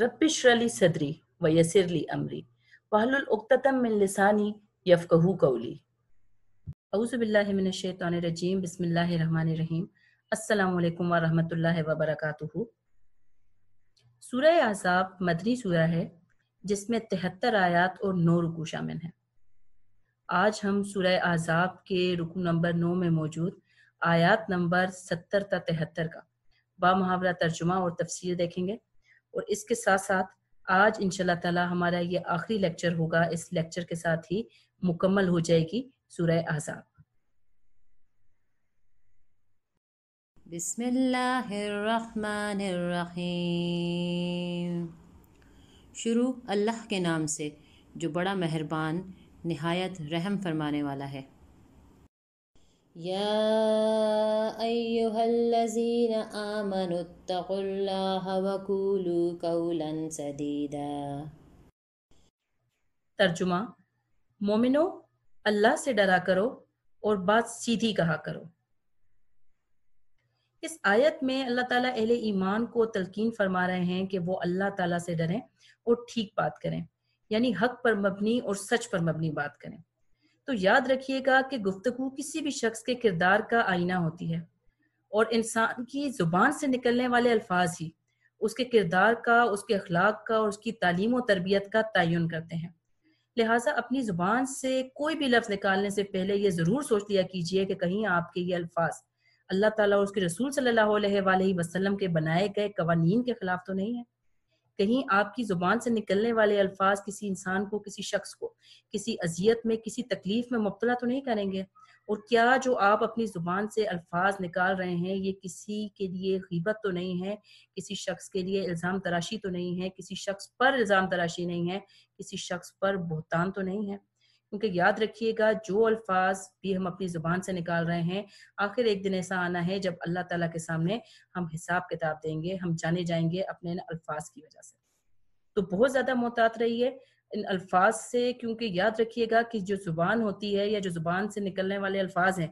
rubbish सदरी व यसरली अमरी वाहलतम मिन लिसानी यफ़कहू कौली मदनी है जिसमें तिहत्तर आयात और नौ रुकू शामिल हैं आज हम सूर्य आजाब के रुकू नंबर नौ में मौजूद आयात नंबर सत्तर तक तिहत्तर का मुहावरा तर्जुमा और तफसीर देखेंगे और इसके साथ साथ आज इन तला हमारा ये आखिरी लेक्चर होगा इस लेक्चर के साथ ही मुकम्मल हो जाएगी सूर्य आजाब बिस्मिल्लाहिर्रहमानिर्रहीम शुरू अल्लाह के नाम से जो बड़ा मेहरबान नहायत रहम फरमाने वाला है يا أيها الذين آمنوا اتقوا الله وقولوا قولا سديدا तर्जुमा मोमिनो अल्लाह से डरा करो और बात सीधी कहा करो इस आयत में अल्लाह ताला अहले ईमान को तलकीन फरमा रहे हैं कि वो अल्लाह ताला से डरें और ठीक बात करें यानी हक पर मबनी और सच पर मबनी बात करें तो याद रखिएगा कि गुफ्तगु किसी भी शख्स के किरदार का आईना होती है और इंसान की जुबान से निकलने वाले अल्फाज ही उसके किरदार का उसके अखलाक का और उसकी तालीम और तरबियत का तयन करते हैं लिहाजा अपनी ज़ुबान से कोई भी लफ्ज़ निकालने से पहले ये ज़रूर सोच लिया कीजिए कि कहीं आपके ये अल्फाज अल्लाह ताला और उसके रसूल सल्लल्लाहु अलैहि वसल्लम के बनाए गए कवानीन के ख़िलाफ़ तो नहीं है कहीं आपकी जुबान से निकलने वाले अल्फाज किसी इंसान को किसी शख्स को किसी अजियत में किसी तकलीफ में मुबतला तो नहीं करेंगे और क्या जो आप अपनी जुबान से अल्फाज निकाल रहे हैं ये किसी के लिए गिबत तो नहीं है किसी शख्स के लिए इल्ज़ाम तराशी तो नहीं है किसी शख्स पर इल्ज़ाम तराशी नहीं है किसी शख्स पर बहतान तो नहीं है क्योंकि याद रखिएगा जो अल्फाज भी हम अपनी जुबान से निकाल रहे हैं आखिर एक दिन ऐसा आना है जब अल्लाह ताला के सामने हम हिसाब किताब देंगे हम जाने जाएंगे अपने इन अल्फाज की वजह से तो बहुत ज्यादा मोहतात रहिए इन अल्फाज से क्योंकि याद रखिएगा कि जो जुबान होती है या जो जुबान से निकलने वाले अल्फाज हैं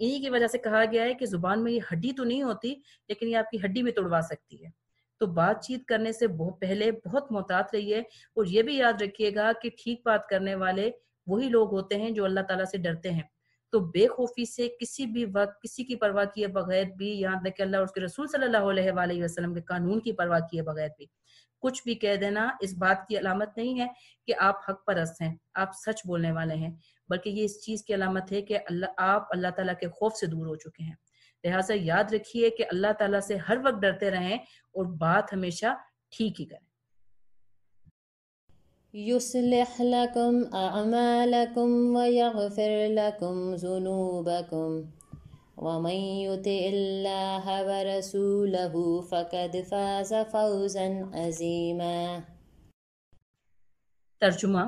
इन्हीं की वजह से कहा गया है कि जुबान में ये हड्डी तो नहीं होती लेकिन ये आपकी हड्डी भी तोड़वा सकती है तो बातचीत करने से बहुत पहले बहुत मोहतात रहिए और ये भी याद रखिएगा कि ठीक बात करने वाले वही लोग होते हैं जो अल्लाह ताला से डरते हैं तो बेखौफी से किसी भी वक्त किसी की परवाह किए बगैर भी यहाँ तक अल्लाह और उसके रसूल सल्लाम के कानून की परवाह किए बगैर भी कुछ भी कह देना इस बात की अलामत नहीं है कि आप हक परस्त हैं आप सच बोलने वाले हैं बल्कि ये इस चीज़ की अलामत है कि अल्लाह आप अल्लाह ताला के खौफ से दूर हो चुके हैं लिहाजा याद रखिए कि अल्लाह ताला से हर वक्त डरते रहें और बात हमेशा ठीक ही करें يصلح لكم أعمالكم ويغفر لكم ذنوبكم ومن يطع الله ورسوله فقد فاز فوزا عظيما तर्जुमा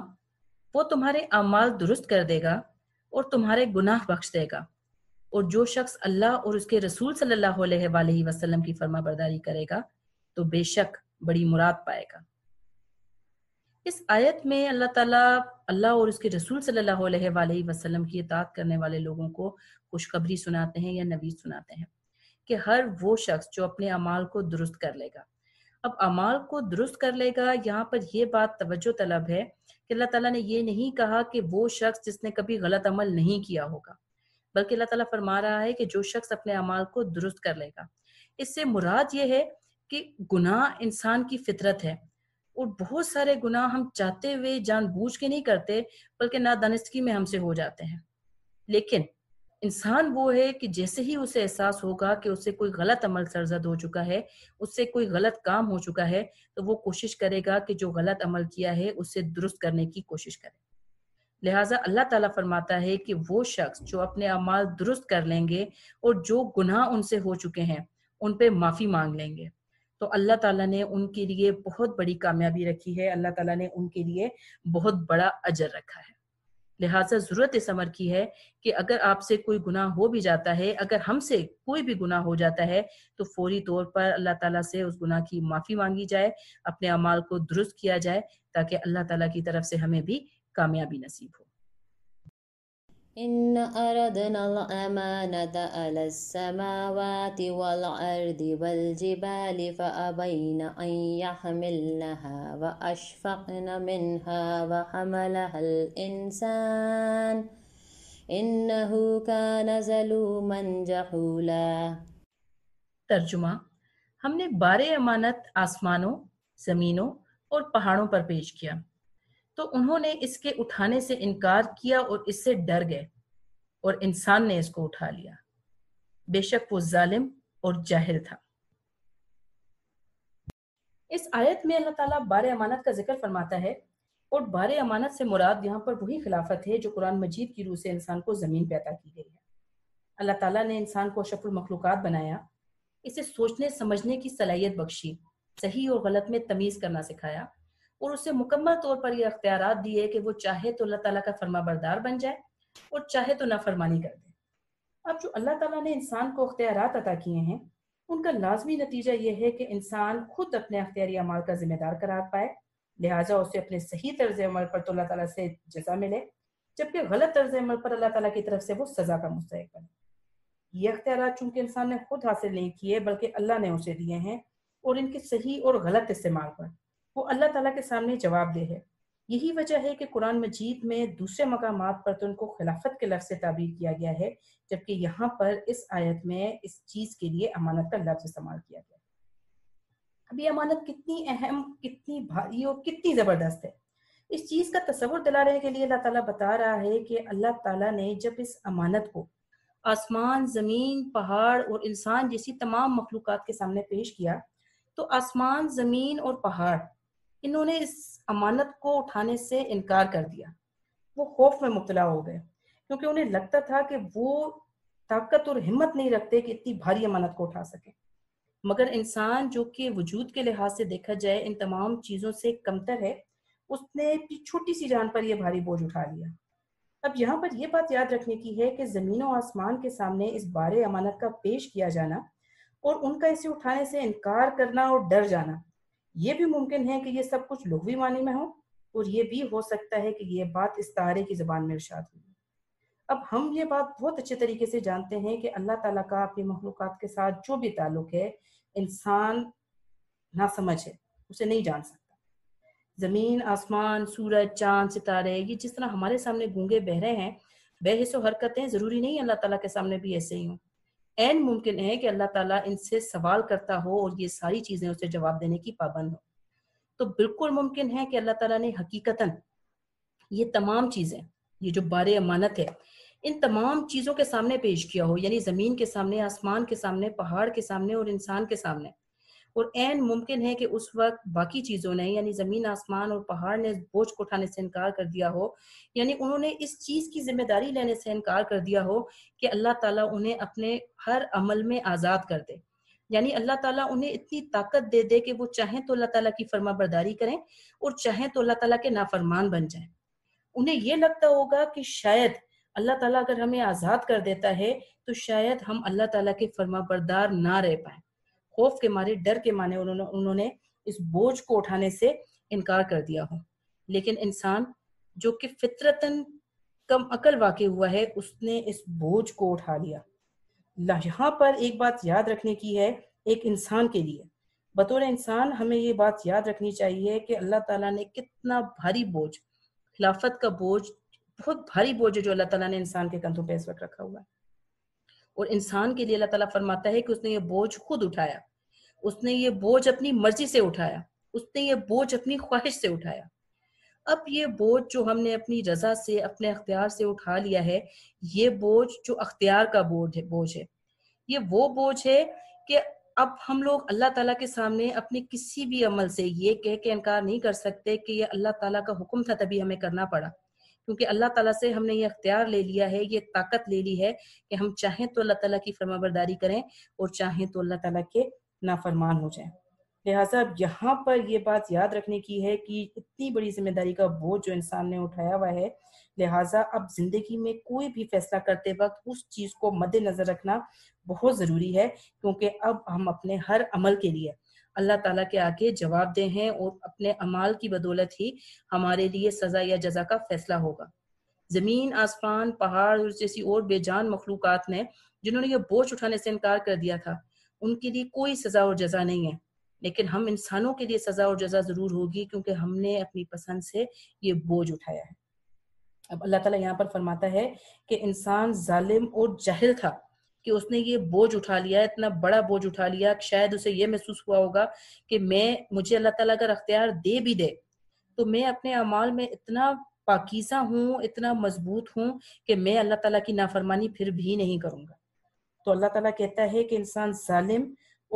वो तुम्हारे अमाल दुरुस्त कर देगा और तुम्हारे गुनाह बख्श देगा और जो शख्स अल्लाह और उसके रसूल सल्लल्लाहु अलैहि वसल्लम की फर्मा बरदारी करेगा तो बेशक बड़ी मुराद पाएगा इस आयत में अल्लाह ताला अल्लाह और उसके रसूल सल्लल्लाहु अलैहि वसल्लम की इताअत करने वाले लोगों को खुशखबरी सुनाते हैं या नबी सुनाते हैं कि हर वो शख्स जो अपने अमाल को दुरुस्त कर लेगा अब अमाल को दुरुस्त कर लेगा यहाँ पर यह बात तवज्जो तलब है कि अल्लाह ताला ने यह नहीं कहा कि वो शख्स जिसने कभी गलत अमल नहीं किया होगा बल्कि अल्लाह ताला फरमा रहा है कि जो शख्स अपने अमाल को दुरुस्त कर लेगा इससे मुराद ये है कि गुनाह इंसान की फितरत है और बहुत सारे गुनाह हम चाहते हुए जानबूझ के नहीं करते बल्कि नादानस्तगी में हमसे हो जाते हैं लेकिन इंसान वो है कि जैसे ही उसे एहसास होगा कि उससे कोई गलत अमल सरजद हो चुका है उससे कोई गलत काम हो चुका है तो वो कोशिश करेगा कि जो गलत अमल किया है उसे दुरुस्त करने की कोशिश करे लिहाजा अल्लाह ताला फरमाता है कि वो शख्स जो अपने अमाल दुरुस्त कर लेंगे और जो गुनाह उनसे हो चुके हैं उन पे माफी मांग लेंगे तो अल्लाह ताला ने उनके लिए बहुत बड़ी कामयाबी रखी है अल्लाह ताला ने उनके लिए बहुत बड़ा अजर रखा है लिहाजा ज़रूरत इस अमर की है कि अगर आपसे कोई गुनाह हो भी जाता है अगर हमसे कोई भी गुनाह हो जाता है तो फौरी तौर पर अल्लाह ताला से उस गुनाह की माफ़ी मांगी जाए अपने अमाल को दुरुस्त किया जाए ताकि अल्लाह ताला की तरफ से हमें भी कामयाबी नसीब हो إن أردنا الأمانة على السماوات والأرض والجبال فأبين أن يحملنها وأشفقن منها وحملها الإنسان إنه كان ظلوما جهولا तर्जुमा हमने बारह अमानत आसमानों ज़मीनों और पहाड़ों पर पेश किया तो उन्होंने इसके उठाने से इनकार किया और इससे डर गए और इंसान ने इसको उठा लिया बेशक वो जालिम और जाहिल था इस आयत में अल्लाह ताला बार अमानत का जिक्र फरमाता है और बार अमानत से मुराद यहाँ पर वही खिलाफत है जो कुरान मजीद की रूह से इंसान को ज़मीन पे की गई है अल्लाह ताला ने इंसान को शफुल मखलूक़ात बनाया इसे सोचने समझने की सलाहियत बख्शी सही और गलत में तमीज़ करना सिखाया और उसे मुकम्मल तौर पर ये अख्तियार दिए कि वो चाहे तो अल्लाह ताला का फर्मा बरदार बन जाए और चाहे तो नाफरमानी कर दे अब जो अल्लाह ताला ने इंसान को अख्तियार अदा किए हैं उनका लाजमी नतीजा ये है कि इंसान खुद अपने अख्तियारी अमाल का जिम्मेदार करार पाए लिहाजा उसे अपने सही तर्ज अमल पर तो अल्लाह ताला से जजा मिले जबकि गलत तर्ज अमल पर अल्लाह ताला की तरफ से वो सजा का मुस्तक बने ये अख्तियार चूंकि इंसान ने खुद हासिल नहीं किए बल्कि अल्लाह ने उसे दिए हैं और इनके सही और गलत इस्तेमाल पर वो अल्लाह ताला के सामने जवाब दे है यही वजह है कि कुरान मजीद में दूसरे मकाम पर तो उनको खिलाफत के लफ्ज़ से ताबीर किया गया है जबकि यहाँ पर इस आयत में इस चीज़ के लिए अमानत का लफ्ज़ इस्तेमाल किया गया अब ये अमानत कितनी अहम कितनी भारी और कितनी ज़बरदस्त है इस चीज़ का तस्वर दिलाने के लिए अल्लाह ताला बता रहा है कि अल्लाह ताला ने जब इस अमानत को आसमान ज़मीन पहाड़ और इंसान जैसी तमाम मखलूक के सामने पेश किया तो आसमान ज़मीन और पहाड़ इन्होंने इस अमानत को उठाने से इनकार कर दिया वो खौफ में मुबतला हो गए क्योंकि उन्हें लगता था कि वो ताकत और हिम्मत नहीं रखते कि इतनी भारी अमानत को उठा सके मगर इंसान जो कि वजूद के लिहाज से देखा जाए इन तमाम चीज़ों से कमतर है उसने छोटी सी जान पर यह भारी बोझ उठा लिया अब यहाँ पर यह बात याद रखने की है कि ज़मीन और आसमान के सामने इस बार अमानत का पेश किया जाना और उनका इसे उठाने से इनकार करना और डर जाना ये भी मुमकिन है कि ये सब कुछ लुघवी मानी में हो और ये भी हो सकता है कि ये बात इस तारे की जबान में इर्शाद हुई अब हम ये बात बहुत अच्छे तरीके से जानते हैं कि अल्लाह ताला का अपनी मखलूक के साथ जो भी ताल्लुक है इंसान ना समझ है उसे नहीं जान सकता ज़मीन आसमान सूरज चांद सितारे ये जिस तरह हमारे सामने गूंगे बह रहे हैं बेहिस हरकतें ज़रूरी नहीं अल्लाह ताला के सामने भी ऐसे ही हों एन मुमकिन है कि अल्लाह ताला इनसे सवाल करता हो और ये सारी चीजें उसे जवाब देने की पाबंद हो तो बिल्कुल मुमकिन है कि अल्लाह ताला ने हकीकतन ये तमाम चीजें ये जो बार अमानत है इन तमाम चीजों के सामने पेश किया हो यानी जमीन के सामने आसमान के सामने पहाड़ के सामने और इंसान के सामने और एन मुमकिन है कि उस वक्त बाकी चीज़ों ने यानी ज़मीन आसमान और पहाड़ ने बोझ को उठाने से इनकार कर दिया हो यानी उन्होंने इस चीज़ की जिम्मेदारी लेने से इनकार कर दिया हो कि अल्लाह ताला उन्हें अपने हर अमल में आज़ाद कर दे यानी अल्लाह ताला उन्हें इतनी ताकत दे दे कि वो चाहें तो अल्लाह ताला की फरमा बरदारी करें और चाहें तो अल्लाह ताला के नाफरमान बन जाएं उन्हें ये लगता होगा कि शायद अल्लाह ताला अगर हमें आज़ाद कर देता है तो शायद हम अल्लाह ताला के फर्मा बरदार ना रह पाए खौफ के मारे डर के माने उन्होंने उन्होंने इस बोझ को उठाने से इनकार कर दिया हो लेकिन इंसान जो कि फितरतन कम अकल वाक़ हुआ है उसने इस बोझ को उठा लिया यहाँ पर एक बात याद रखने की है एक इंसान के लिए बतौर इंसान हमें ये बात याद रखनी चाहिए कि अल्लाह ताला ने कितना भारी बोझ खिलाफत का बोझ बहुत भारी बोझ है जो अल्लाह ताला ने इंसान के कंधों पर इस वक्त रखा हुआ है और इंसान के लिए अल्लाह ताला फरमाता है कि उसने ये बोझ खुद उठाया उसने ये बोझ अपनी मर्जी से उठाया उसने ये बोझ अपनी ख्वाहिश से उठाया अब ये बोझ जो हमने अपनी रजा से अपने अख्तियार से उठा लिया है ये बोझ जो अख्तियार का बोझ है बोझ है ये वो बोझ है कि अब हम लोग अल्लाह ताला के सामने अपने किसी भी अमल से ये कह के इनकार नहीं कर सकते कि ये अल्लाह ताला का हुक्म था तभी हमें करना पड़ा क्योंकि अल्लाह ताला से हमने ये अख्तियार ले लिया है ये ताकत ले ली है कि हम चाहें तो अल्लाह ताला की फरमाबरदारी करें और चाहें तो अल्लाह ताला के नाफरमान हो जाए लिहाजा अब यहाँ पर ये बात याद रखने की है कि इतनी बड़ी जिम्मेदारी का बोझ जो इंसान ने उठाया हुआ है लिहाजा अब जिंदगी में कोई भी फैसला करते वक्त उस चीज को मद्देनजर रखना बहुत जरूरी है क्योंकि अब हम अपने हर अमल के लिए अल्लाह ताला के आगे जवाब दे हैं और अपने अमाल की बदौलत ही हमारे लिए सजा या जजा का फैसला होगा जमीन आसमान पहाड़ जैसी और बेजान मखलूक ने जिन्होंने ये बोझ उठाने से इनकार कर दिया था उनके लिए कोई सजा और जजा नहीं है लेकिन हम इंसानों के लिए सजा और जजा जरूर होगी क्योंकि हमने अपनी पसंद से ये बोझ उठाया है अब अल्लाह ताला यहाँ पर फरमाता है कि इंसान जालिम और जहल था कि उसने ये बोझ उठा लिया इतना बड़ा बोझ उठा लिया शायद उसे ये महसूस हुआ होगा कि मैं मुझे अल्लाह ताला अगर अख्तियार दे भी दे तो मैं अपने अमाल में इतना पाकिजा हूँ इतना मजबूत हूँ कि मैं अल्लाह ताला की नाफरमानी फिर भी नहीं करूँगा तो अल्लाह ताला कहता है कि इंसान जालिम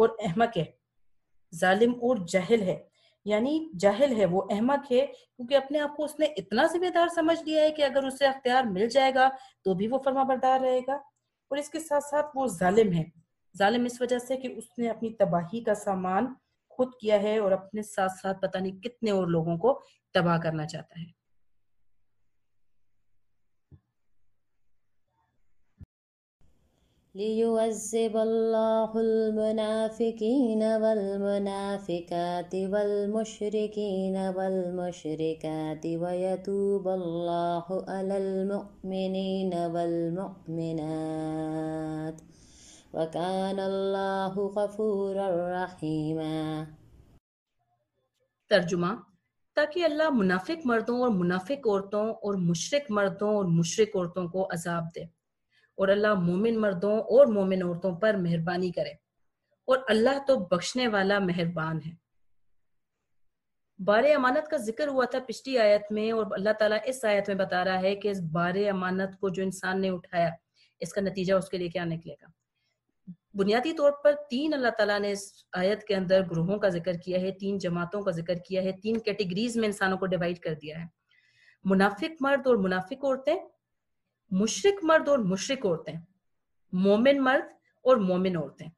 और अहमक है जालिम और जहल है यानी जहल है वो अहमक है क्योंकि अपने आप को उसने इतना जिम्मेदार समझ लिया है कि अगर उसे अख्तियार मिल जाएगा तो भी वो फर्मा बरदार रहेगा और इसके साथ साथ वो जालिम है जालिम इस वजह से कि उसने अपनी तबाही का सामान खुद किया है और अपने साथ साथ पता नहीं कितने और लोगों को तबाह करना चाहता है ليعذب الله المنافقين والمنافقات والمشركين والمشركات ويتوب الله على المؤمنين والمؤمنات وكان الله غفورا رحيما तर्जुमा ताकि अल्लाह मुनाफिक मर्दों और मुनाफिक औरतों और मुशरक मर्दों और मुशरक औरतों को अजाब दे और अल्लाह मोमिन मर्दों और मोमिन औरतों पर मेहरबानी करे और अल्लाह तो बख्शने वाला मेहरबान है बार अमानत का जिक्र हुआ था पिछली आयत में और अल्लाह ताला इस आयत में बता रहा है कि इस बार अमानत को जो इंसान ने उठाया इसका नतीजा उसके लिए क्या निकलेगा बुनियादी तौर पर तीन अल्लाह ताला ने इस आयत के अंदर ग्रोहों का जिक्र किया है तीन जमातों का जिक्र किया है तीन कैटेगरीज में इंसानों को डिवाइड कर दिया है मुनाफिक मर्द और मुनाफिक औरतें मुशरक मर्द और मुशरक औरतें मोमिन मर्द और मोमिन औरतें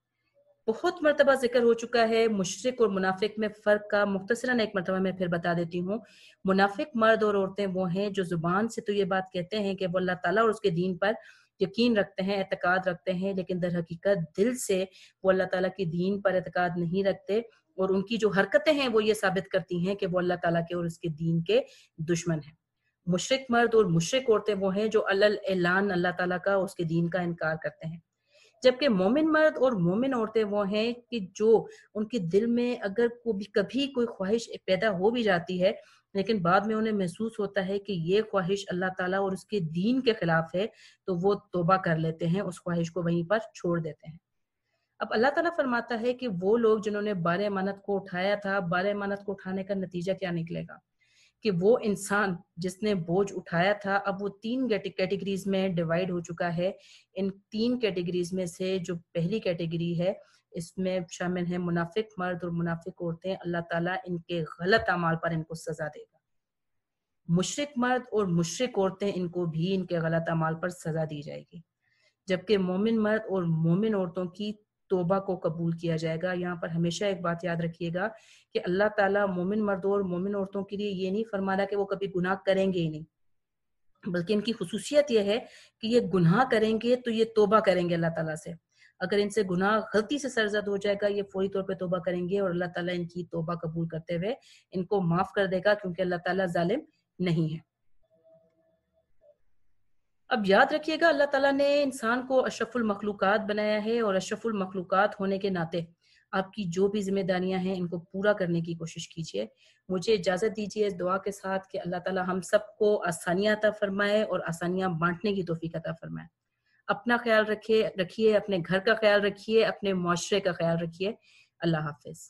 बहुत मरतबा जिक्र हो चुका है मुशरक और मुनाफिक में फ़र्क का मुख्तरा एक मरतबा मैं फिर बता देती हूँ मुनाफिक मर्द और औरतें वो हैं जो ज़ुबान से तो ये बात कहते हैं कि वो अल्लाह ताला और उसके दीन पर यकीन रखते हैं एतकाद रखते हैं लेकिन दर हकीकत दिल से वो अल्लाह ताला के दीन पर एतकाद नहीं रखते और उनकी जो हरकतें हैं वो ये साबित करती हैं कि वो अल्लाह तला के और उसके दीन के दुश्मन हैं मुशरक मर्द और मुशरक औरतें वो हैं जो अल एलान अल्लाह ताला का उसके दीन का इनकार करते हैं जबकि मोमिन मर्द और मोमिन औरतें वो हैं कि जो उनके दिल में अगर कभी कभी कोई ख्वाहिश पैदा हो भी जाती है लेकिन बाद में उन्हें महसूस होता है कि ये ख्वाहिश अल्लाह ताला और उसके दीन के खिलाफ है तो वो तोबा कर लेते हैं उस ख्वाहिश को वहीं पर छोड़ देते हैं अब अल्लाह ताला फरमाता है कि वो लोग जिन्होंने बार अमानत को उठाया था बार अमानत को उठाने का नतीजा क्या निकलेगा कि वो इंसान जिसने बोझ उठाया था अब वो तीन कैटेगरीज में डिवाइड हो चुका है इन तीन कैटेगरीज में से जो पहली कैटेगरी है इसमें शामिल है मुनाफिक मर्द और मुनाफिक औरतें अल्लाह ताला इनके गलत अमाल पर इनको सजा देगा मुशरक मर्द और मुशरक औरतें इनको भी इनके गलत अमाल पर सजा दी जाएगी जबकि मोमिन मर्द और मोमिन औरतों की तोबा को कबूल किया जाएगा यहाँ पर हमेशा एक बात याद रखिएगा कि अल्लाह ताला मोमिन मर्दों और मोमिन औरतों के लिए ये नहीं फरमा रहा कि वो कभी गुनाह करेंगे ही नहीं बल्कि इनकी खसूसियत यह है कि ये गुनाह करेंगे तो ये तोबा करेंगे अल्लाह तला से अगर इनसे गुनाह गलती से सरजद हो जाएगा ये फौरी तौर पर तोबा करेंगे और अल्लाह ताला इनकी तोबा कबूल करते हुए इनको माफ कर देगा क्योंकि अल्लाह ताला जालिम नहीं है अब याद रखिएगा अल्लाह ताला ने इंसान को अशफुल मखलूक़ात बनाया है और अशफुल मखलूक़ात होने के नाते आपकी जो भी जिम्मेदारियां हैं इनको पूरा करने की कोशिश कीजिए मुझे इजाज़त दीजिए इस दुआ के साथ कि अल्लाह ताला हम सबको आसानियाँ अता फरमाए और आसानियाँ बांटने की तोफ़ी अता फरमाए अपना ख्याल रखे रखिए अपने घर का ख्याल रखिए अपने माशरे का ख्याल रखिए अल्लाह हाफिज़